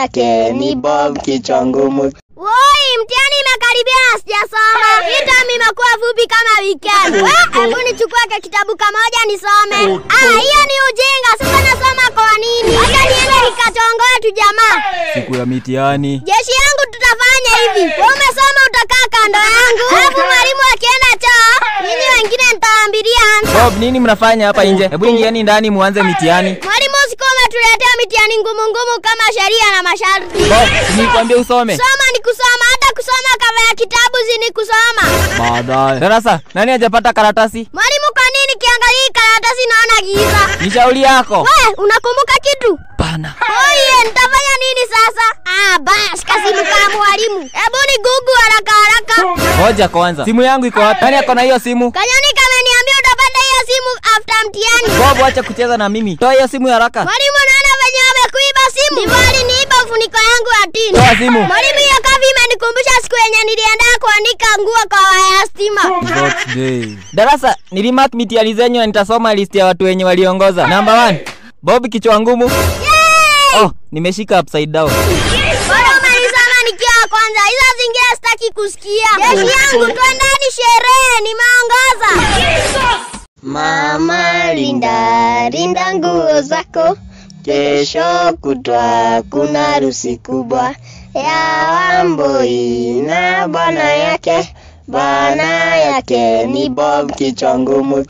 yake ni Bob kichwa ngumu. Woi, mtiani imekaribia na sijasoma. Interm imekuwa vupi kama weekend. Eh, hebu nichukua ka kitabu kamoja nisome. Ah, hiyo ni ujinga. Sasa nasoma kwa nini? Hata niende nikatongoe tu jamaa. Siku ya mitiani Jeshi yangu tutafanya hivi. Wewe umesoma utakaa kando yangu. hebu mwalimu akienda choo, nini wengine nitaambilia. Bob, nini mnafanya hapa nje? Hebu ingieni ndani muanze mitiani Mwari tuletea mitihani ngumu ngumu kama sheria na masharti. Nikwambie usome. Soma ni kusoma, hata kusoma kama ya kitabu zini kusoma. Baadaye. Darasa, nani hajapata karatasi? Mwalimu, kwa nini kiangalia karatasi naona giza? Ni shauri yako. Wewe unakumbuka kitu? Bana. Oye, nitafanya nini sasa? Ah, bas, kasi kasimuka mwalimu. Hebu ni gugu haraka haraka. Ngoja kwanza. Simu yangu iko wapi? Nani ako na hiyo simu? Kanyoni kameniambia simu after mtihani. Bob, acha kucheza na mimi. Toa hiyo simu haraka. Mwalimu, naona venye wamekuiba simu. Ndivyo aliniiba mfuniko yangu ya tini. Toa simu. Mwalimu, hiyo kavi imenikumbusha siku yenye nilienda kuandika nguo kwa waya stima. Darasa, nilimark mitihani zenyu na nitasoma listi ya watu wenye waliongoza. Number one, Bob kichwa ngumu. Yay! Oh, nimeshika upside down. Bora umenisoma nikiwa wa kwanza, hizo zingine sitaki kusikia. Jeshi yangu, twendeni sherehe, nimeongoza. Linda nguo zako, kesho kutwa kuna harusi kubwa ya Wambui na bwana yake. Bwana yake ni Bob Kichwa Ngumu.